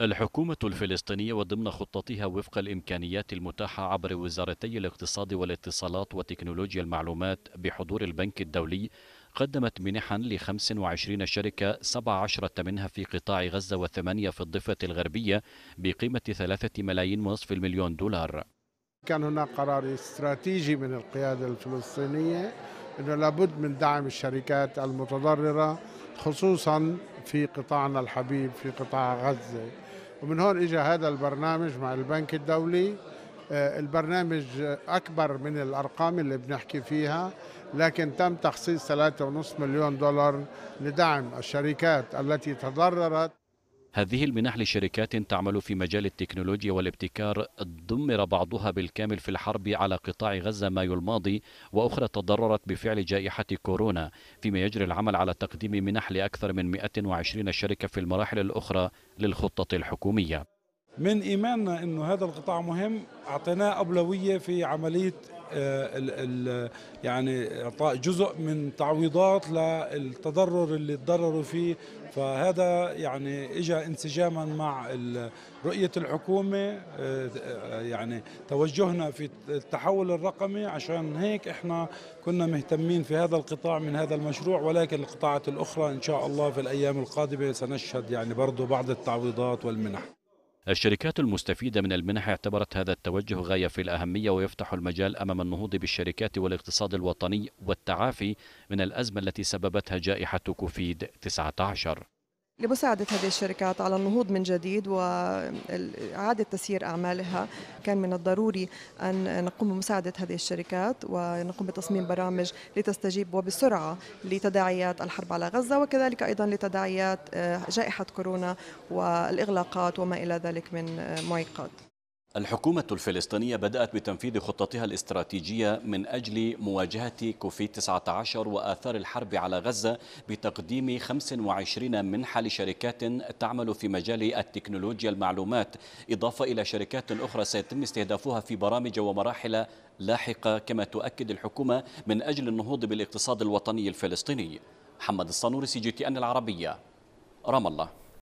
الحكومة الفلسطينية وضمن خطتها وفق الإمكانيات المتاحة عبر وزارتي الاقتصاد والاتصالات وتكنولوجيا المعلومات بحضور البنك الدولي قدمت منحا ل 25 شركة 17 منها في قطاع غزة وثمانية في الضفة الغربية بقيمة 3 ملايين ونصف المليون دولار كان هناك قرار استراتيجي من القيادة الفلسطينية أنه لابد من دعم الشركات المتضررة خصوصا في قطاعنا الحبيب في قطاع غزة ومن هون اجى هذا البرنامج مع البنك الدولي آه، البرنامج أكبر من الأرقام اللي بنحكي فيها لكن تم تخصيص 3.5 مليون دولار لدعم الشركات التي تضررت هذه المنح لشركات تعمل في مجال التكنولوجيا والابتكار دمر بعضها بالكامل في الحرب على قطاع غزة مايو الماضي وأخرى تضررت بفعل جائحة كورونا فيما يجري العمل على تقديم منح لأكثر من 120 شركة في المراحل الأخرى للخطة الحكومية من إيماننا أن هذا القطاع مهم أعطيناه أولوية في عملية آه، يعني اعطاء جزء من تعويضات للتضرر اللي تضرروا فيه فهذا يعني اجى انسجاما مع رؤيه الحكومه آه، يعني توجهنا في التحول الرقمي عشان هيك احنا كنا مهتمين في هذا القطاع من هذا المشروع ولكن القطاعات الاخرى ان شاء الله في الايام القادمه سنشهد يعني برضه بعض التعويضات والمنح الشركات المستفيدة من المنح اعتبرت هذا التوجه غاية في الأهمية ويفتح المجال أمام النهوض بالشركات والاقتصاد الوطني والتعافي من الأزمة التي سببتها جائحة كوفيد 19 لمساعدة هذه الشركات على النهوض من جديد وإعادة تسيير أعمالها كان من الضروري أن نقوم بمساعدة هذه الشركات ونقوم بتصميم برامج لتستجيب وبسرعة لتداعيات الحرب على غزة وكذلك أيضا لتداعيات آه، جائحة كورونا والإغلاقات وما إلى ذلك من آه، معيقات الحكومة الفلسطينية بدأت بتنفيذ خطتها الاستراتيجية من أجل مواجهة كوفيد 19 وآثار الحرب على غزة بتقديم 25 منحة لشركات تعمل في مجال التكنولوجيا المعلومات إضافة إلى شركات أخرى سيتم استهدافها في برامج ومراحل لاحقة كما تؤكد الحكومة من أجل النهوض بالاقتصاد الوطني الفلسطيني محمد الصنوري سي جي تي أن العربية رام الله